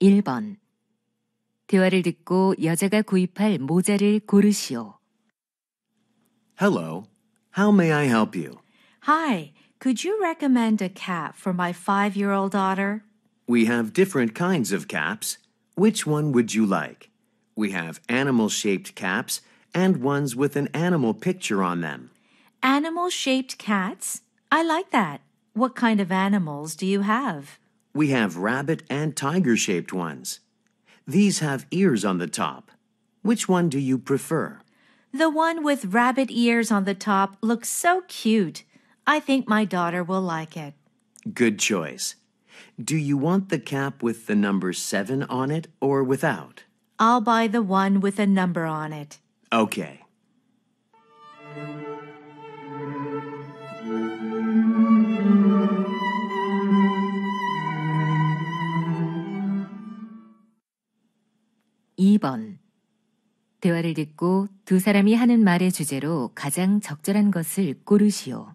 1번 대화를 듣고 여자가 구입할 모자를 고르시오. Hello, how may I help you? Hi, could you recommend a cap for my five-year-old daughter? We have different kinds of caps. Which one would you like? We have animal-shaped caps and ones with an animal picture on them. Animal-shaped cats? I like that. What kind of animals do you have? We have rabbit and tiger-shaped ones. These have ears on the top. Which one do you prefer? The one with rabbit ears on the top looks so cute. I think my daughter will like it. Good choice. Do you want the cap with the number 7 on it or without? I'll buy the one with a number on it. Okay. 2번 대화를 듣고 두 사람이 하는 말의 주제로 가장 적절한 것을 고르시오.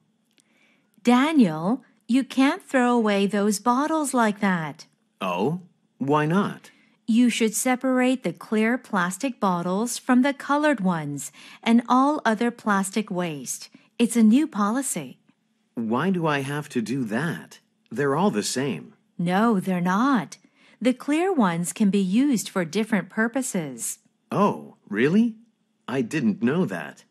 Daniel, you can't throw away those bottles like that. Oh, why not? You should separate the clear plastic bottles from the colored ones and all other plastic waste. It's a new policy. Why do I have to do that? They're all the same. No, they're not. The clear ones can be used for different purposes. Oh, really? I didn't know that.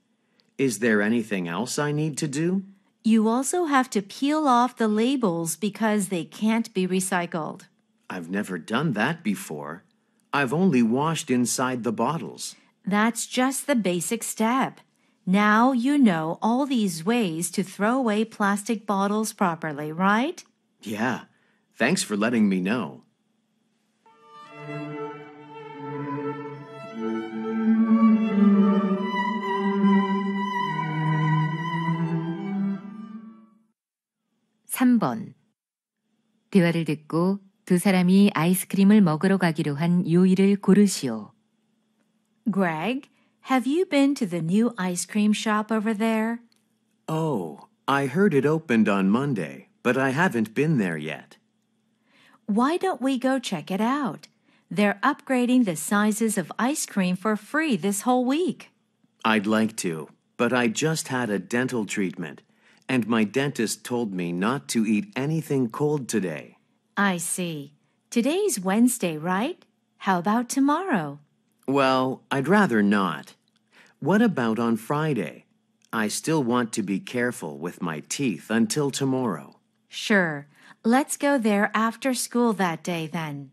Is there anything else I need to do? You also have to peel off the labels because they can't be recycled. I've never done that before. I've only washed inside the bottles. That's just the basic step. Now you know all these ways to throw away plastic bottles properly, right? Yeah. Thanks for letting me know. 3번. 대화를 듣고 두 사람이 아이스크림을 먹으러 가기로 한 요일을 고르시오. Greg, have you been to the new ice cream shop over there? Oh, I heard it opened on Monday, but I haven't been there yet. Why don't we go check it out? They're upgrading the sizes of ice cream for free this whole week. I'd like to, but I just had a dental treatment and my dentist told me not to eat anything cold today. I see. Today's Wednesday, right? How about tomorrow? Well, I'd rather not. What about on Friday? I still want to be careful with my teeth until tomorrow. Sure. Let's go there after school that day then.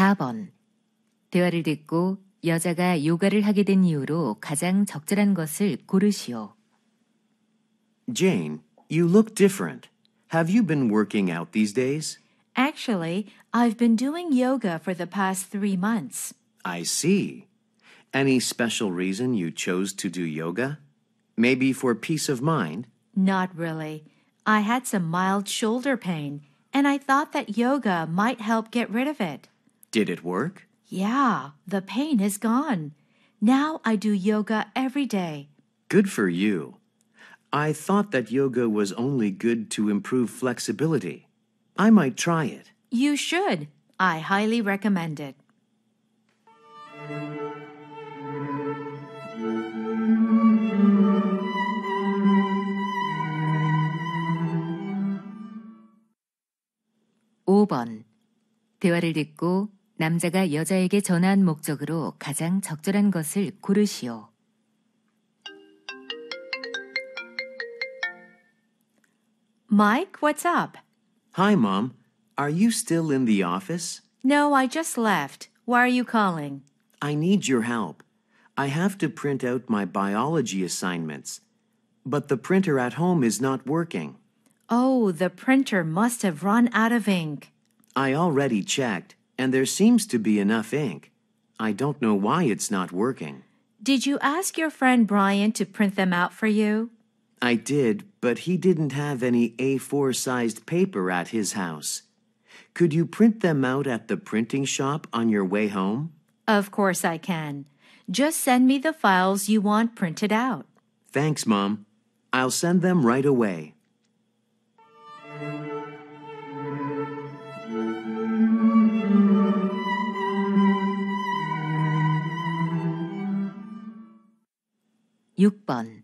4번. 대화를 듣고 여자가 요가를 하게 된 이유로 가장 적절한 것을 고르시오. Jane, you look different. Have you been working out these days? Actually, I've been doing yoga for the past three months. I see. Any special reason you chose to do yoga? Maybe for peace of mind? Not really. I had some mild shoulder pain, and I thought that yoga might help get rid of it. Did it work? Yeah, the pain is gone. Now I do yoga every day. Good for you. I thought that yoga was only good to improve flexibility. I might try it. You should. I highly recommend it. (5번) 대화를 듣고 남자가 여자에게 전한 목적으로 가장 적절한 것을 고르시오. Mike, what's up? Hi, Mom. Are you still in the office? No, I just left. Why are you calling? I need your help. I have to print out my biology assignments, but the printer at home is not working. Oh, the printer must have run out of ink. I already checked and there seems to be enough ink. I don't know why it's not working. Did you ask your friend Brian to print them out for you? I did, but he didn't have any A4 sized paper at his house. Could you print them out at the printing shop on your way home? Of course I can. Just send me the files you want printed out. Thanks, Mom. I'll send them right away. 6번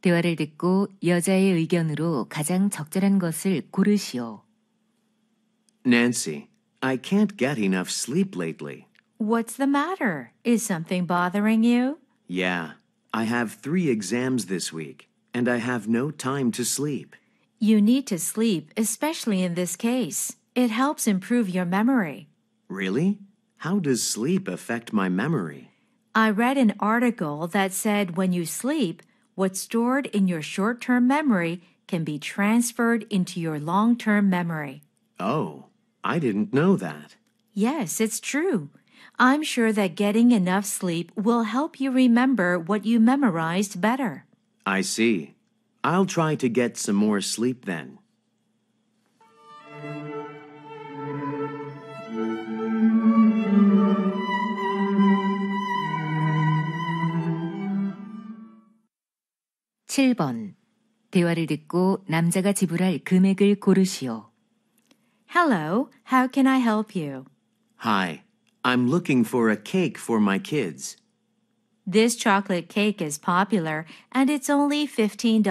대화를 듣고 여자의 의견으로 가장 적절한 것을 고르시오. Nancy, I can't get enough sleep lately. What's the matter? Is something bothering you? Yeah, I have three exams this week, and I have no time to sleep. You need to sleep, especially in this case. It helps improve your memory. Really? How does sleep affect my memory? I read an article that said when you sleep, what's stored in your short term memory can be transferred into your long term memory. Oh, I didn't know that. Yes, it's true. I'm sure that getting enough sleep will help you remember what you memorized better. I see. I'll try to get some more sleep then. 7번. 대화를 듣고 남자가 지불할 금액을 고르시오. Hello, how can I help you? Hi, I'm looking for a cake for my kids. This chocolate cake is popular and it's only $15.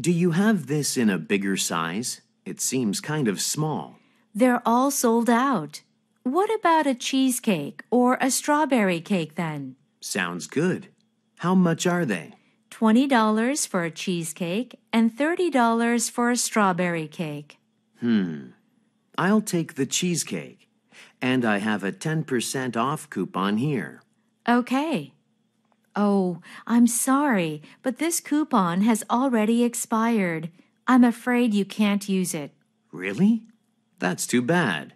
Do you have this in a bigger size? It seems kind of small. They're all sold out. What about a cheesecake or a strawberry cake then? Sounds good. How much are they? $20 for a cheesecake and $30 for a strawberry cake. Hmm. I'll take the cheesecake. And I have a 10% off coupon here. Okay. Oh, I'm sorry, but this coupon has already expired. I'm afraid you can't use it. Really? That's too bad.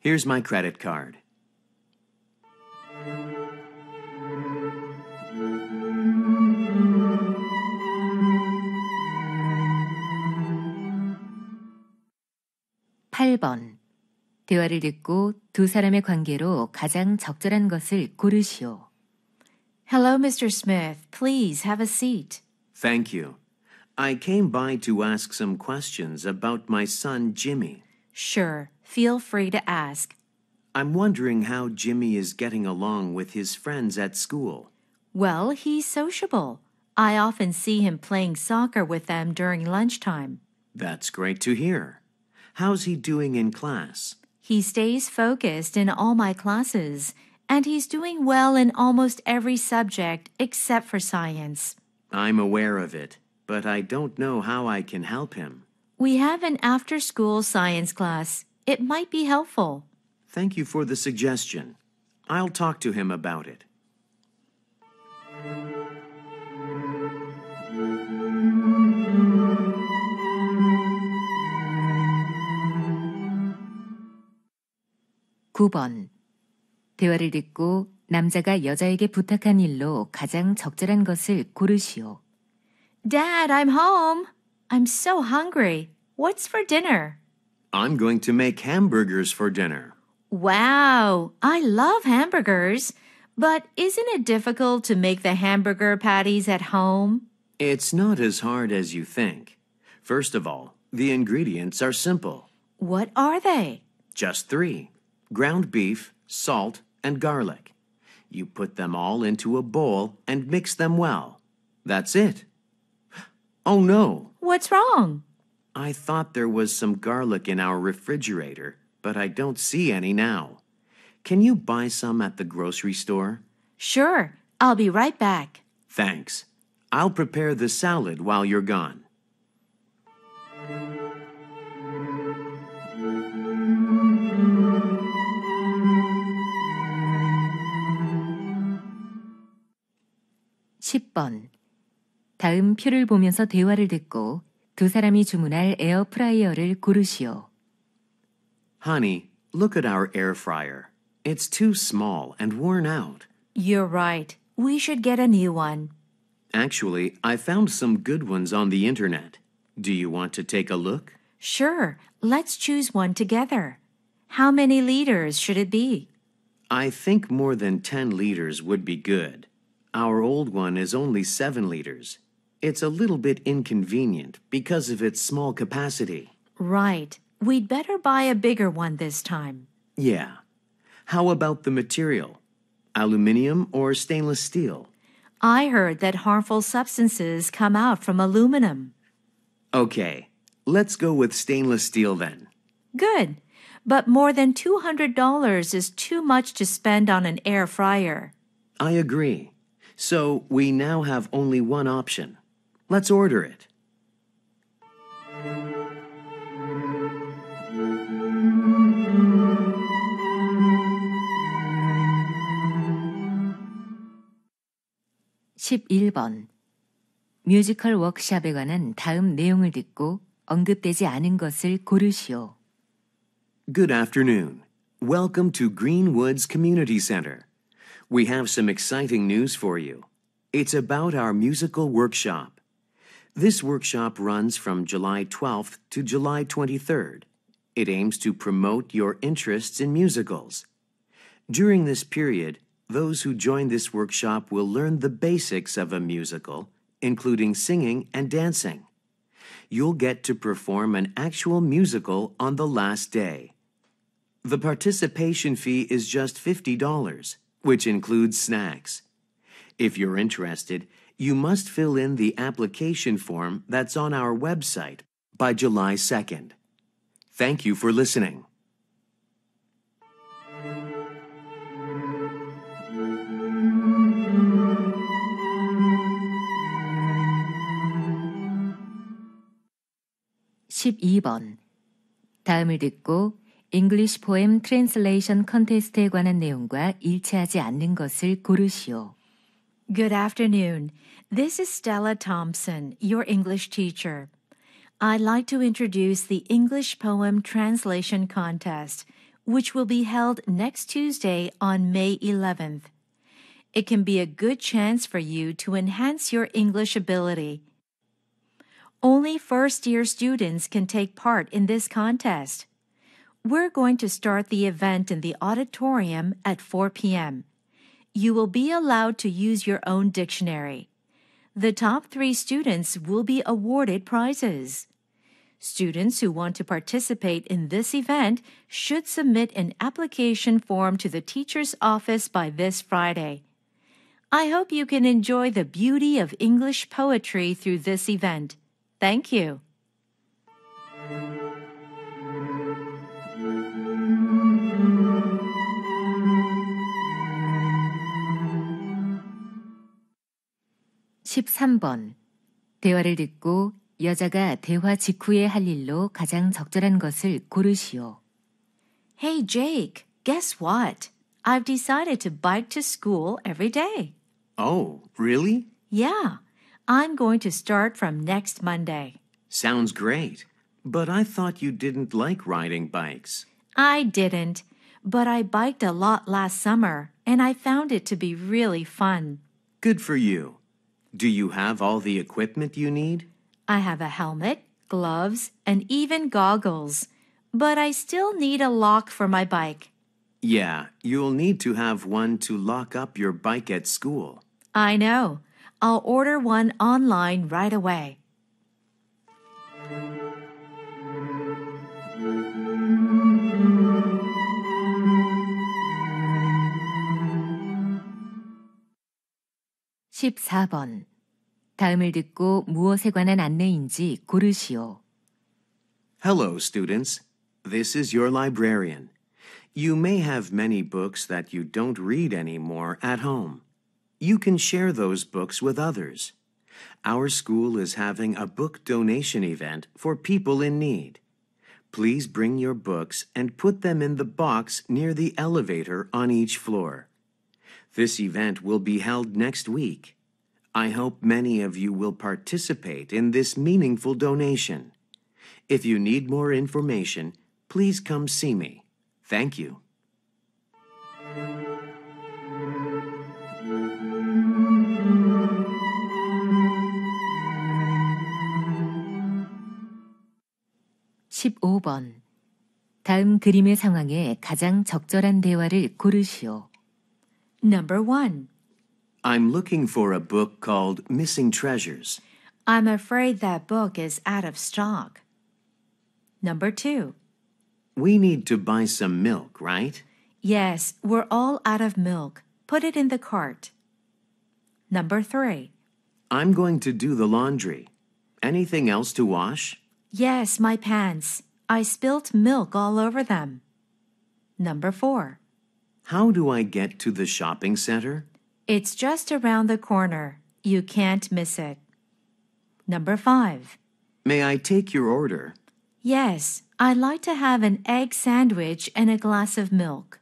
Here's my credit card. 8번. 대화를 듣고 두 사람의 관계로 가장 적절한 것을 고르시오. Hello, Mr. Smith. Please have a seat. Thank you. I came by to ask some questions about my son, Jimmy. Sure. Feel free to ask. I'm wondering how Jimmy is getting along with his friends at school. Well, he's sociable. I often see him playing soccer with them during lunchtime. That's great to hear. How's he doing in class? He stays focused in all my classes, and he's doing well in almost every subject except for science. I'm aware of it, but I don't know how I can help him. We have an after school science class. It might be helpful. Thank you for the suggestion. I'll talk to him about it. 9번. 대화를 듣고 남자가 여자에게 부탁한 일로 가장 적절한 것을 고르시오. Dad, I'm home. I'm so hungry. What's for dinner? I'm going to make hamburgers for dinner. Wow, I love hamburgers. But isn't it difficult to make the hamburger patties at home? It's not as hard as you think. First of all, the ingredients are simple. What are they? Just three ground beef, salt, and garlic. You put them all into a bowl and mix them well. That's it. Oh no! What's wrong? I thought there was some garlic in our refrigerator, but I don't see any now. Can you buy some at the grocery store? Sure. I'll be right back. Thanks. I'll prepare the salad while you're gone. 10번. 다음 표를 보면서 대화를 듣고 두 사람이 주문할 에어프라이어를 고르시오. Honey, look at our air fryer. It's too small and worn out. You're right. We should get a new one. Actually, I found some good ones on the internet. Do you want to take a look? Sure. Let's choose one together. How many liters should it be? I think more than 10 liters would be good. Our old one is only 7 liters. It's a little bit inconvenient because of its small capacity. Right. We'd better buy a bigger one this time. Yeah. How about the material? Aluminium or stainless steel? I heard that harmful substances come out from aluminum. Okay, let's go with stainless steel then. Good, but more than $200 is too much to spend on an air fryer. I agree. So we now have only one option. Let's order it. (11번) 뮤지컬 워크샵에 관한 다음 내용을 듣고 언급되지 않은 것을 고르시오. Good afternoon. Welcome to Greenwoods Community Center. We have some exciting news for you. It's about our musical workshop. This workshop runs from July 12th to July 23rd. It aims to promote your interests in musicals. During this period, those who join this workshop will learn the basics of a musical, including singing and dancing. You'll get to perform an actual musical on the last day. The participation fee is just $50 which includes snacks. If you're interested, you must fill in the application form that's on our website by July 2nd. Thank you for listening. (12번) 다음을 듣고 English poem translation contest에 관한 내용과 일치하지 않는 것을 고르시오. Good afternoon. This is Stella Thompson, your English teacher. I'd like to introduce the English Poem Translation Contest, which will be held next Tuesday on May 11th. It can be a good chance for you to enhance your English ability. Only first year students can take part in this contest. We're going to start the event in the auditorium at 4 p.m. You will be allowed to use your own dictionary. The top three students will be awarded prizes. Students who want to participate in this event should submit an application form to the teacher's office by this Friday. I hope you can enjoy the beauty of English poetry through this event. Thank you. 13번. 대화를 듣고 여자가 대화 직후에 할 일로 가장 적절한 것을 고르시오. Hey Jake, guess what? I've decided to bike to school every day. Oh, really? Yeah. I'm going to start from next Monday. Sounds great. But I thought you didn't like riding bikes. I didn't. But I biked a lot last summer, and I found it to be really fun. Good for you. Do you have all the equipment you need? I have a helmet, gloves, and even goggles. But I still need a lock for my bike. Yeah, you'll need to have one to lock up your bike at school. I know. I'll order one online right away. 14번. 다음을 듣고 무엇에 관한 안내인지 고르시오. Hello, students. This is your librarian. You may have many books that you don't read anymore at home. You can share those books with others. Our school is having a book donation event for people in need. Please bring your books and put them in the box near the elevator on each floor. This event will be held next week. I hope many of you will participate in this meaningful donation. If you need more information, please come see me. Thank you. (15번) 다음 그림의 상황에 가장 적절한 대화를 고르시오. Number one. I'm looking for a book called Missing Treasures. I'm afraid that book is out of stock. Number two. We need to buy some milk, right? Yes, we're all out of milk. Put it in the cart. Number three. I'm going to do the laundry. Anything else to wash? Yes, my pants. I spilt milk all over them. Number four. How do I get to the shopping center? It's just around the corner. You can't miss it. Number five. May I take your order? Yes, I'd like to have an egg sandwich and a glass of milk.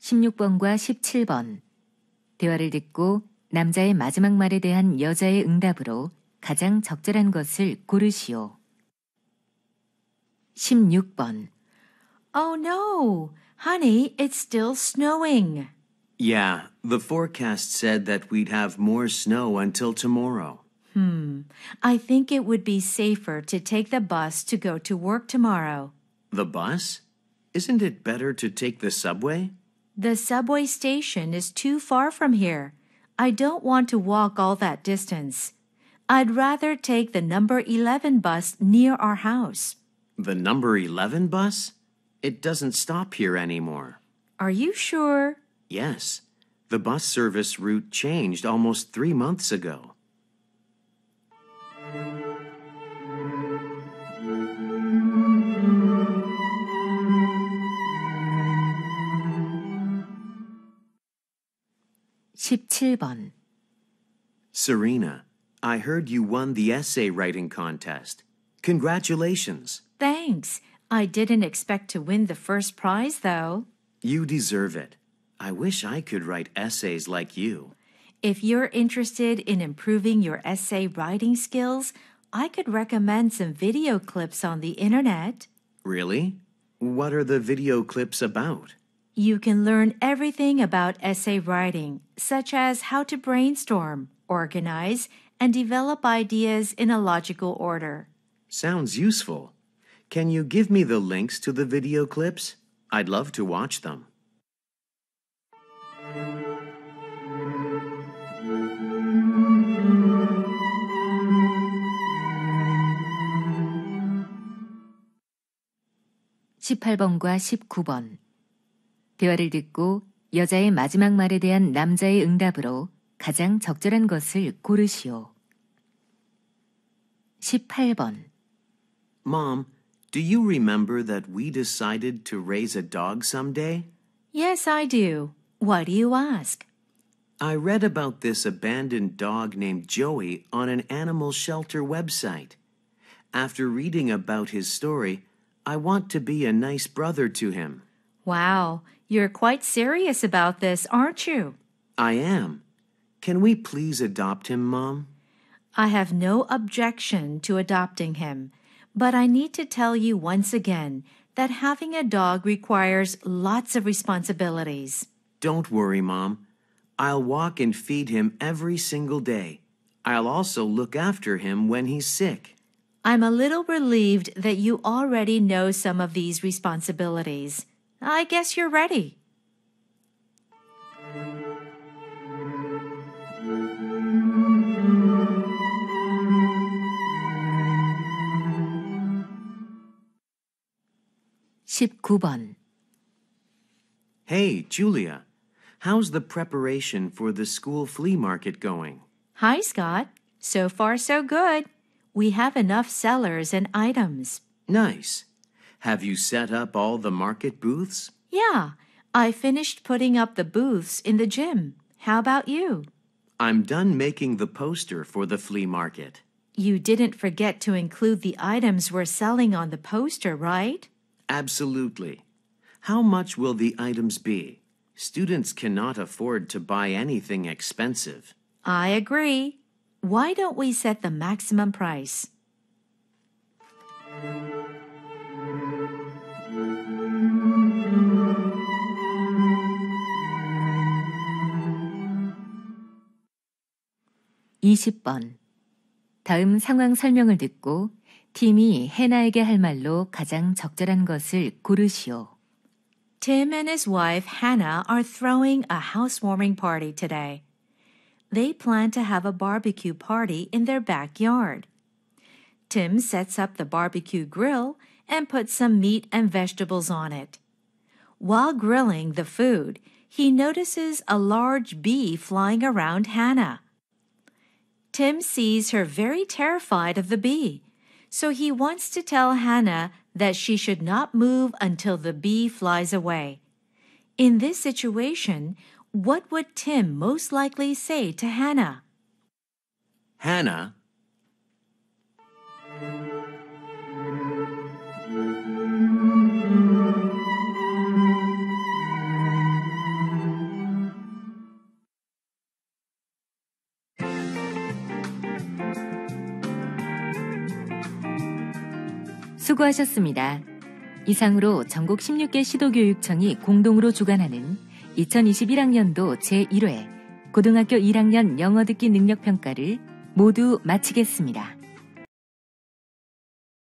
(16번과 번 대화를 듣고 남자의 마지막 말에 대한 여자의 응답으로 가장 적절한 것을 고르시오. 16번 Oh no! Honey, it's still snowing. Yeah, the forecast said that we'd have more snow until tomorrow. Hmm, I think it would be safer to take the bus to go to work tomorrow. The bus? Isn't it better to take the subway? The subway station is too far from here. I don't want to walk all that distance. I'd rather take the number 11 bus near our house. The number 11 bus? It doesn't stop here anymore. Are you sure? Yes. The bus service route changed almost three months ago. 7번 Serena, I heard you won the essay writing contest. Congratulations. Thanks. I didn't expect to win the first prize, though. You deserve it. I wish I could write essays like you. If you're interested in improving your essay writing skills, I could recommend some video clips on the internet. Really? What are the video clips about? You can learn everything about essay writing, such as how to brainstorm, organize, and develop ideas in a logical order. Sounds useful. Can you give me the links to the video clips? I'd love to watch them. (18번과 19번) 대화를 듣고 여자의 마지막 말에 대한 남자의 응답으로 가장 적절한 것을 고르시오. 18번 Mom, do you remember that we decided to raise a dog someday? Yes, I do. What do you ask? I read about this abandoned dog named Joey on an animal shelter website. After reading about his story, I want to be a nice brother to him. Wow, you're quite serious about this, aren't you? I am. Can we please adopt him, Mom? I have no objection to adopting him, but I need to tell you once again that having a dog requires lots of responsibilities. Don't worry, Mom. I'll walk and feed him every single day. I'll also look after him when he's sick. I'm a little relieved that you already know some of these responsibilities. I guess you're ready. (19번) Hey, Julia. How's the preparation for the school flea market going? Hi, Scott. So far, so good. We have enough sellers and items. Nice. Have you set up all the market booths? Yeah, I finished putting up the booths in the gym. How about you? I'm done making the poster for the flea market. You didn't forget to include the items we're selling on the poster, right? Absolutely. How much will the items be? Students cannot afford to buy anything expensive. I agree. Why don't we set the maximum price? 20번. 다음 상황 설명을 듣고 팀이 해나에게 할 말로 가장 적절한 것을 고르시오. Tim and his wife Hannah are throwing a housewarming party today. They plan to have a barbecue party in their backyard. Tim sets up the barbecue grill and puts some meat and vegetables on it. While grilling the food, he notices a large bee flying around Hannah. Tim sees her very terrified of the bee, so he wants to tell Hannah that she should not move until the bee flies away. In this situation, what would Tim most likely say to Hannah? Hannah, 수고하셨습니다. 이상으로 전국 16개 시도교육청이 공동으로 주관하는 2021학년도 제1회 고등학교 1학년 영어 듣기 능력 평가를 모두 마치겠습니다.